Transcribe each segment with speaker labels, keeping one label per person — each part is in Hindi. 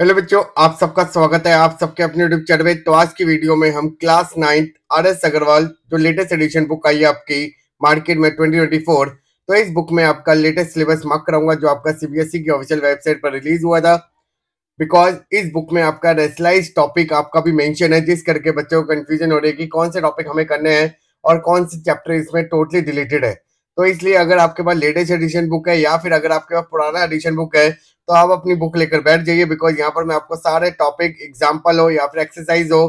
Speaker 1: हेलो बच्चों आप सबका स्वागत है आप सबके अपने यूट्यूब चैनल पे तो आज की वीडियो में हम class ninth R S Agarwal जो लेटेस्ट एडिशन बुक आई है आपकी मार्केट में 2024 तो इस बुक में आपका लेटेस्ट सिलेबस मार्क कराऊंगा जो आपका सीबीएसई e की ऑफिशियल वेबसाइट पर रिलीज हुआ था बिकॉज इस बुक में आपका रेसलाइज टॉपिक आपका भी मैंशन है जिस करके बच्चों को कन्फ्यूजन हो रही है कि कौन से टॉपिक हमें करने हैं और कौन से चैप्टर इसमें टोटली रिलेटेड है तो इसलिए अगर आपके पास लेटेस्ट एडिशन बुक है या फिर अगर आपके पास पुराना एडिशन बुक है तो आप अपनी बुक लेकर बैठ जाइए बिकॉज यहाँ पर मैं आपको सारे टॉपिक एग्जाम्पल हो या फिर एक्सरसाइज हो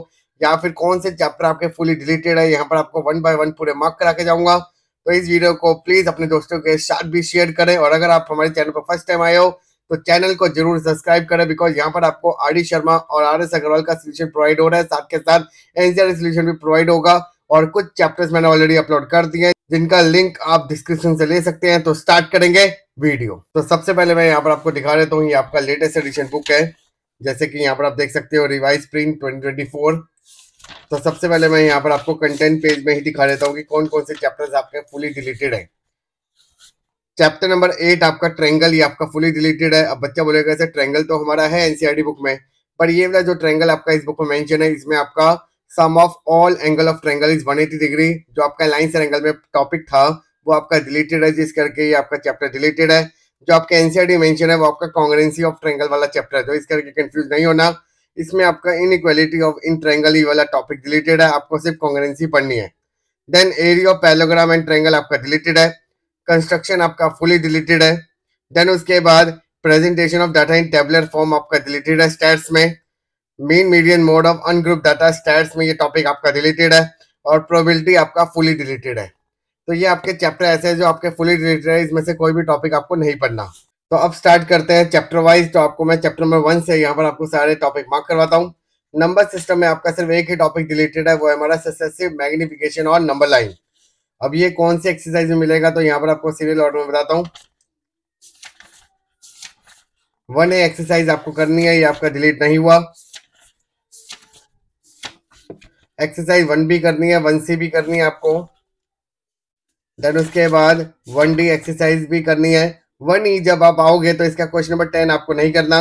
Speaker 1: या फिर कौन से चैप्टर आपके फुली डिलीटेड है यहाँ पर आपको वन बाय वन पूरे मार्क करा के जाऊंगा तो इस वीडियो को प्लीज अपने दोस्तों के साथ भी शेयर करें और अगर आप हमारे चैनल पर फर्स्ट टाइम आए हो तो चैनल को जरूर सब्सक्राइब करें बिकॉज यहाँ पर आपको आर डी शर्मा और आर एस अग्रवाल का सोल्यूशन प्रोवाइड हो रहा है साथ के साथ एनसीआर सोल्यूशन भी प्रोवाइड होगा और कुछ चैप्टर्स मैंने ऑलरेडी अपलोड कर दिए हैं जिनका लिंक आप डिस्क्रिप्शन से ले सकते हैं तो स्टार्ट करेंगे वीडियो तो सबसे पहले मैं यहाँ पर आपको दिखा देता हूँ ये आपका लेटेस्ट एडिशन बुक है जैसे कि यहाँ पर आप देख सकते हो रिवाइज प्रिंट ट्वेंटी तो सबसे पहले मैं यहाँ पर आपको कंटेंट पेज में ही दिखा देता हूँ कि कौन कौन से चैप्टर्स आपके फुली डिलीटेड है चैप्टर नंबर एट आपका ट्रेंगल ये आपका फुली डिलीटेड है अब बच्चा बोलेगा ट्रेंगल तो हमारा है एनसीआर बुक e में पर ये वाला जो ट्रेंगल आपका इस बुक में मेंशन है इसमें आपका sum of all angle of triangle is 180 degree जो आपका लाइन सर एंगल में टॉपिक था वो आपका डिलीटेड है जिस करके ये आपका चैप्टर डिलीटेड है जो आपका एनसीआर मेंशन है वो आपका कॉन्ग्रेंसी ऑफ ट्रेंगल वाला चैप्टर है तो इस करके कंफ्यूज नहीं होना इसमें आपका इनइक्वालिटी ऑफ इन ट्रेंगल ही वाला टॉपिक डिलीटेड है आपको सिर्फ कॉन्ग्रेंसी पढ़नी है then area of parallelogram and triangle आपका डिलीटेड है कंस्ट्रक्शन आपका फुली डिलीटेड है देन उसके बाद presentation of data in tabular form आपका डिलीटेड है स्टेट्स में mean median mode of ungroup data stats में ये टॉपिक आपका रिलेटेड है और प्रोबेबिलिटी आपका फुली रिलेटेड है तो ये आपके चैप्टर ऐसे है जो आपके फुली रिलेटेड है इसमें से कोई भी टॉपिक आपको नहीं पढ़ना तो अब स्टार्ट करते हैं चैप्टर वाइज तो आपको मैं चैप्टर नंबर वन से यहाँ पर आपको सारे टॉपिक मार्क करवाता हूँ नंबर सिस्टम में आपका सिर्फ एक ही टॉपिक रिलेटेड है वो हमारा सक्सेसिव मैग्निफिकेशन और नंबर लाइन अब ये कौन सी एक्सरसाइज में मिलेगा तो यहाँ पर आपको सीरियल ऑर्डर में बताता हूँ वन ए एक्सरसाइज आपको करनी है ये आपका डिलीट नहीं हुआ एक्सरसाइज वन बी करनी है वन सी भी करनी है आपको देन उसके बाद वन डी एक्सरसाइज भी करनी है वन ई e जब आप आओगे तो इसका क्वेश्चन नंबर टेन आपको नहीं करना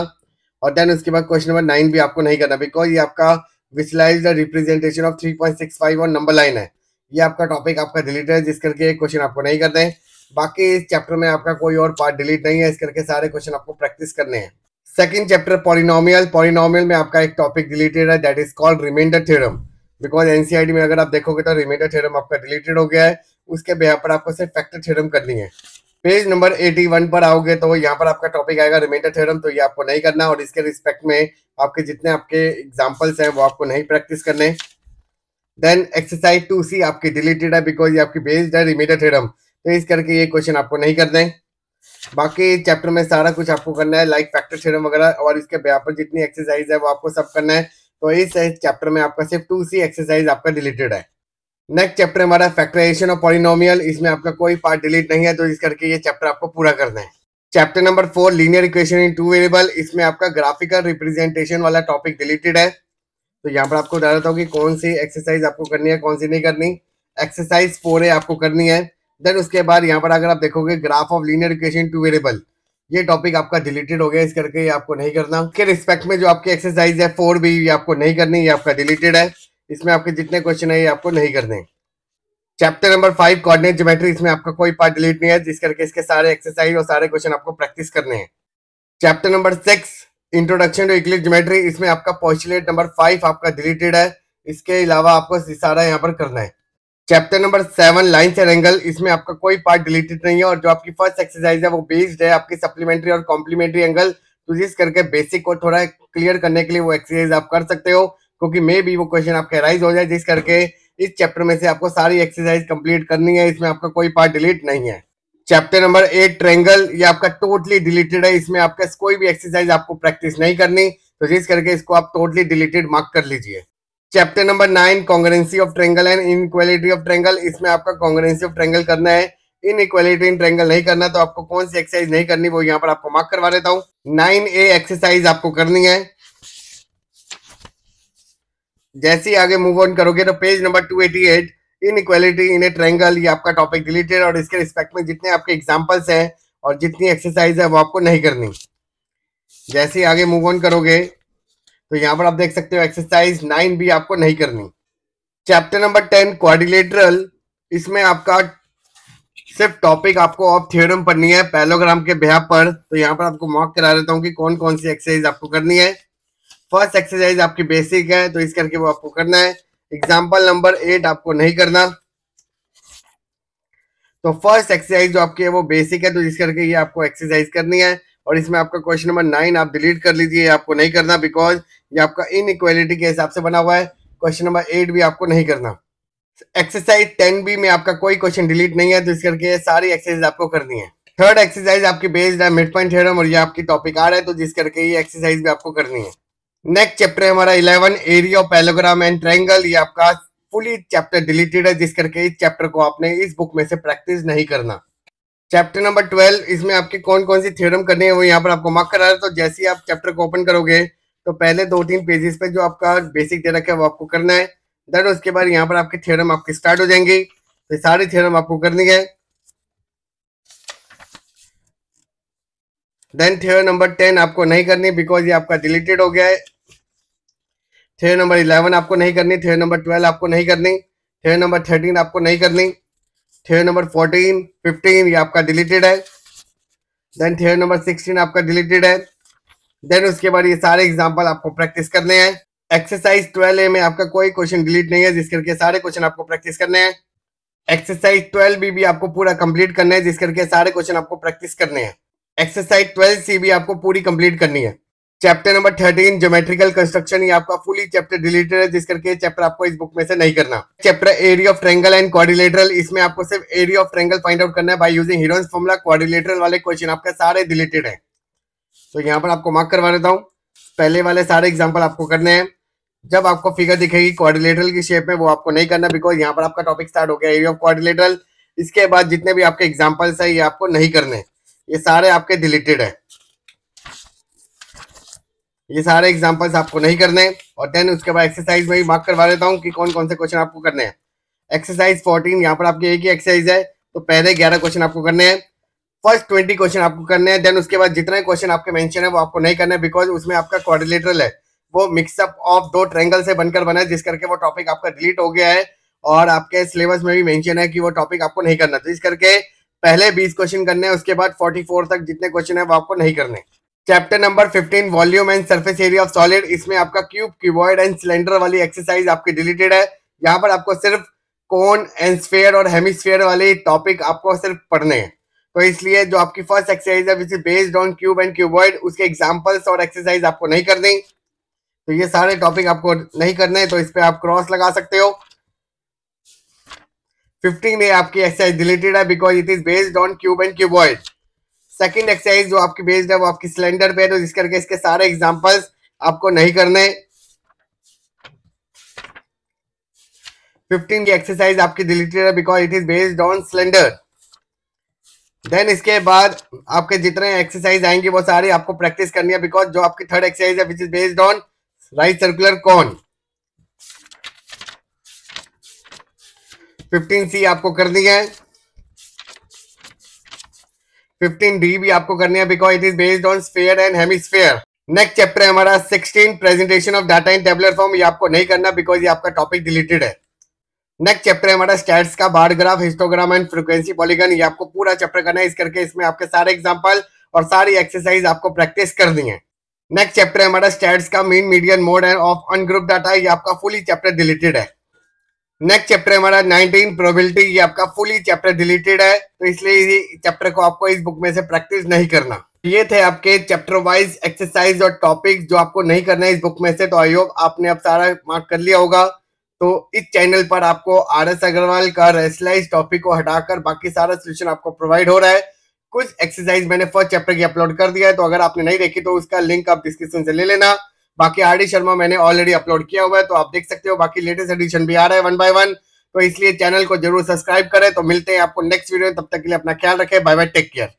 Speaker 1: और देन उसके बाद क्वेश्चन नंबर नाइन भी आपको नहीं करना बिकॉज ये आपका visualise representation of three point six five और नंबर लाइन है ये आपका टॉपिक आपका डिलीट है जिस करके क्वेश्चन आपको नहीं करना है बाकी इस चैप्टर में आपका कोई और पार्ट डिलीट नहीं है इस करके सारे क्वेश्चन आपको प्रैक्टिस करने हैं सेकेंड चैप्टर पॉलिनोमियल पॉलिनोमियल में आपका एक टॉपिक डिलीटेड है that is called remainder theorem because NCERT e में अगर आप देखोगे तो रिमेटर थ्योरम आपका डिलीटेड हो गया है उसके बेहा पर आपको सिर्फ फैक्टर थ्योरम करनी है पेज नंबर 81 पर आओगे तो यहाँ पर आपका टॉपिक आएगा रिमेटर थ्योरम तो ये आपको नहीं करना और इसके रिस्पेक्ट में आपके जितने आपके एग्जाम्पल्स हैं वो आपको नहीं प्रैक्टिस करने देन एक्सरसाइज टू सी आपकी डिलीटेड है बिकॉज ये आपकी बेस्ड है रिमेटर थ्योरम तो इस करके ये क्वेश्चन आपको नहीं करना है बाकी चैप्टर में सारा कुछ आपको करना है लाइक फैक्टर थ्योरम वगैरह और इसके बेहा पर जितनी एक्सरसाइज है वो आपको सब करना है तो इस चैप्टर में आपका सिर्फ टू सी एक्सरसाइज आपका डिलीटेड है नेक्स्ट चैप्टर हमारा फैक्टराइजेशन ऑफ पॉलिनोमियल इसमें आपका कोई पार्ट डिलीट नहीं है तो इस करके ये चैप्टर आपको पूरा करना है chapter number four linear equation in two variable इसमें आपका ग्राफिकल रिप्रेजेंटेशन वाला टॉपिक डिलीटेड है तो यहाँ पर आपको बता देता हूँ कि कौन सी एक्सरसाइज आपको करनी है कौन सी नहीं करनी एक्सरसाइज फोर है आपको करनी है देन उसके बाद यहाँ पर अगर आप देखोगे graph of linear equation two variable ये टॉपिक आपका डिलीटेड हो गया इस करके ये आपको नहीं करना इसके रिस्पेक्ट में जो आपकी एक्सरसाइज है फोर बी ये आपको नहीं करनी ये आपका डिलीटेड है इसमें आपके जितने क्वेश्चन है ये आपको नहीं करने chapter number five coordinate geometry इसमें आपका कोई पार्ट डिलीट नहीं है जिस करके इसके सारे एक्सरसाइज और सारे क्वेश्चन आपको प्रैक्टिस करने हैं chapter number six introduction to Euclid geometry इसमें आपका पॉस्टुलेट नंबर फाइव आपका डिलीटेड है इसके अलावा आपको सारा यहाँ पर करना है chapter number seven line and angle इसमें आपका कोई पार्ट डिलीटेड नहीं है और जो आपकी फर्स्ट एक्सरसाइज है वो बेस्ड है आपकी सप्लीमेंट्री और कॉम्प्लीमेंट्री एंगल तो जिस करके बेसिक को थोड़ा क्लियर करने के लिए वो एक्सरसाइज आप कर सकते हो क्योंकि मे भी वो क्वेश्चन आपके अराइज हो जाए जिस करके इस चैप्टर में से आपको सारी एक्सरसाइज कंप्लीट करनी है इसमें आपका कोई पार्ट डिलीट नहीं है चैप्टर नंबर एट ट्रेंगल ये आपका टोटली डिलीटेड है इसमें आपका कोई भी एक्सरसाइज आपको प्रैक्टिस नहीं करनी तो जिस करके इसको आप टोटली डिलीटेड मार्क कर लीजिए chapter number nine congruency of triangle and in of triangle इसमें आपका कॉन्ग्रेंसी ऑफ ट्रेंगल करना है इन इक्वालिटी इन ट्रेंगल नहीं करना तो आपको कौन सी एक्सरसाइज नहीं करनी वो यहाँ पर आपको मार्क करवा देता हूँ नाइन ए एक्सरसाइज आपको करनी है जैसे ही आगे मूव ऑन करोगे तो page number two eighty eight inequality in a triangle ये आपका टॉपिक रिलेटेड और इसके रिस्पेक्ट में जितने आपके एग्जाम्पल्स हैं और जितनी एक्सरसाइज है वो आपको नहीं करनी जैसे ही आगे मूव ऑन करोगे तो यहाँ पर आप देख सकते हो एक्सरसाइज नाइन भी आपको नहीं करनी चैप्टर नंबर टेन क्वारिलेटरल इसमें आपका सिर्फ टॉपिक आपको ऑफ थियोरम पढ़नी है पैलोग्राम के ब्याह पर तो यहाँ पर आपको मॉक करा देता हूँ कि कौन कौन सी एक्सरसाइज आपको करनी है फर्स्ट एक्सरसाइज आपकी बेसिक है तो इस करके वो आपको करना है एग्जाम्पल नंबर एट आपको नहीं करना तो फर्स्ट एक्सरसाइज जो आपकी है वो बेसिक है तो इस करके ये आपको एक्सरसाइज करनी है और इसमें आपका क्वेश्चन नंबर नाइन आप डिलीट कर लीजिए आपको नहीं करना बिकॉज ये आपका इन इक्वालिटी के हिसाब से बना हुआ है क्वेश्चन नंबर एट भी आपको नहीं करना एक्सरसाइज टेन बी में आपका कोई क्वेश्चन डिलीट नहीं है तो इस करके सारी एक्सरसाइज आपको करनी है थर्ड एक्सरसाइज आपकी बेस्ड है मिड पॉइंट थ्योरम और ये आपकी टॉपिक आ रहा है तो जिस करके ये एक्सरसाइज भी आपको करनी है नेक्स्ट चैप्टर है हमारा eleven area of parallelogram and triangle ये आपका फुली चैप्टर डिलीटेड है जिस करके इस चैप्टर को आपने इस बुक में से प्रैक्टिस नहीं करना चैप्टर नंबर ट्वेल्व इसमें आपके कौन कौन सी थ्योरम करने हैं वो यहाँ पर आपको मार्क करा रहे तो जैसे ही आप चैप्टर को ओपन करोगे तो पहले दो तीन पेजेस पे जो आपका बेसिक दे रखा है वो आपको करना है देन उसके बाद यहाँ पर आपके थ्योरम आपके स्टार्ट हो जाएंगे तो सारे थ्योरम आपको करनी है देन थ्योरम नंबर टेन आपको नहीं करनी बिकॉज ये आपका डिलीटेड हो गया है थ्योरम नंबर इलेवन आपको नहीं करनी थ्योरम नंबर ट्वेल्व आपको नहीं करनी थ्योरम नंबर थर्टीन आपको नहीं करनी थियर नंबर फोर्टीन फिफ्टीन ये आपका डिलीटेड है देन थियर नंबर सिक्सटीन आपका डिलीटेड है देन उसके बाद ये सारे एग्जाम्पल आपको प्रैक्टिस करने हैं एक्सरसाइज ट्वेल्व ए में आपका कोई क्वेश्चन डिलीट नहीं है जिस करके सारे क्वेश्चन आपको प्रैक्टिस करने हैं एक्सरसाइज ट्वेल्व बी भी आपको पूरा कंप्लीट करना है जिस करके सारे क्वेश्चन आपको प्रैक्टिस करने हैं एक्सरसाइज ट्वेल्व सी भी आपको पूरी कंप्लीट करनी है chapter number thirteen geometrical construction ये आपका फुली चैप्टर डिलीटेड है जिस करके चैप्टर आपको इस बुक में से नहीं करना chapter area of triangle and quadrilateral इसमें आपको सिर्फ area of triangle find out करना है by using Heron's formula quadrilateral वाले क्वेश्चन आपके सारे डिलीटेड है तो यहाँ पर आपको मार्क करवा देता हूँ पहले वाले सारे एग्जाम्पल आपको करने हैं जब आपको फिगर दिखेगी क्वारिलेटरल की शेप में वो आपको नहीं करना बिकॉज यहाँ पर आपका टॉपिक स्टार्ट हो गया एरिया ऑफ क्वारिलेटरल इसके बाद जितने भी आपके एग्जाम्पल्स है ये आपको नहीं करने ये सारे आपके डिलीटेड है ये सारे एग्जाम्पल्स आपको नहीं करने और देन उसके बाद एक्सरसाइज में भी मार्क करवा देता हूँ कि कौन कौन से क्वेश्चन आपको करने हैं एक्सरसाइज फोर्टीन यहाँ पर आपकी एक ही एक्सरसाइज है तो पहले ग्यारह क्वेश्चन आपको करने हैं फर्स्ट ट्वेंटी क्वेश्चन आपको करने हैं देन उसके बाद जितने क्वेश्चन आपके मेंशन है वो आपको नहीं करने बिकॉज उसमें आपका क्वारिलेटरल है वो मिक्सअप ऑफ दो ट्रेंगल से बनकर बना है जिस करके वो टॉपिक आपका डिलीट हो गया है और आपके सिलेबस में भी मेंशन है कि वो टॉपिक आपको नहीं करना तो इस करके पहले बीस क्वेश्चन करने हैं उसके बाद फोर्टी फोर तक जितने क्वेश्चन है वो आपको नहीं करने chapter number 15 volume and surface area of solid इसमें आपका क्यूब क्यूबॉइड एंड सिलेंडर वाली एक्सरसाइज आपकी डिलीटेड है यहाँ पर आपको सिर्फ कोन एंड स्फेयर और हेमिस्फेयर वाले टॉपिक आपको सिर्फ पढ़ने हैं तो इसलिए जो आपकी फर्स्ट एक्सरसाइज है which is based on cube and cuboid उसके एग्जाम्पल्स और एक्सरसाइज आपको नहीं करनी तो ये सारे टॉपिक आपको नहीं करने तो इस पर आप क्रॉस लगा सकते हो फिफ्टीन में आपकी एक्सरसाइज डिलीटेड है because it is based on cube and cuboid second exercise जो आपकी बेस्ड है वो आपकी सिलेंडर पे है तो जिस करके इसके सारे एग्जाम्पल्स आपको नहीं करने फिफ्टीन की एक्सरसाइज आपकी डिलीटेड है because it is based on cylinder then इसके बाद आपके जितने एक्सरसाइज आएंगे वो सारी आपको प्रैक्टिस करनी है बिकॉज जो आपकी थर्ड एक्सरसाइज है which is based on right circular cone fifteen C आपको करनी है फिफ्टीन डी भी आपको करनी है because it is based on sphere and hemisphere next chapter है हमारा sixteen presentation of data in tabular form ये आपको नहीं करना बिकॉज ये आपका टॉपिक डिलीटेड है नेक्स्ट चैप्टर है हमारा स्टैट्स का bar graph histogram and frequency polygon ये आपको पूरा चैप्टर करना है इस करके इसमें आपके सारे एग्जाम्पल और सारी एक्सरसाइज आपको प्रैक्टिस करनी है नेक्स्ट चैप्टर है हमारा स्टैट्स का mean median mode and of ungroup data ये आपका फुली चैप्टर डिलीटेड है नेक्स्ट चैप्टर हमारा 19 प्रोबेबिलिटी ये आपका फुली चैप्टर डिलीटेड है तो इसलिए चैप्टर को आपको इस बुक में से प्रैक्टिस नहीं करना ये थे आपके चैप्टर वाइज एक्सरसाइज और टॉपिक जो आपको नहीं करना है इस बुक में से तो आई होप आपने अब सारा मार्क कर लिया होगा तो इस चैनल पर आपको आर एस अग्रवाल का रेसलाइज टॉपिक को हटाकर बाकी सारा सोल्यूशन आपको प्रोवाइड हो रहा है कुछ एक्सरसाइज मैंने फर्स्ट चैप्टर की अपलोड कर दिया है तो अगर आपने नहीं देखी तो उसका लिंक आप डिस्क्रिप्शन से ले लेना बाकी आर डी शर्मा मैंने ऑलरेडी अपलोड किया हुआ है तो आप देख सकते हो बाकी लेटेस्ट एडिशन भी आ रहा है वन बाय वन तो इसलिए चैनल को जरूर सब्सक्राइब करें तो मिलते हैं आपको नेक्स्ट वीडियो में तब तक के लिए अपना ख्याल रखें बाय बाय टेक केयर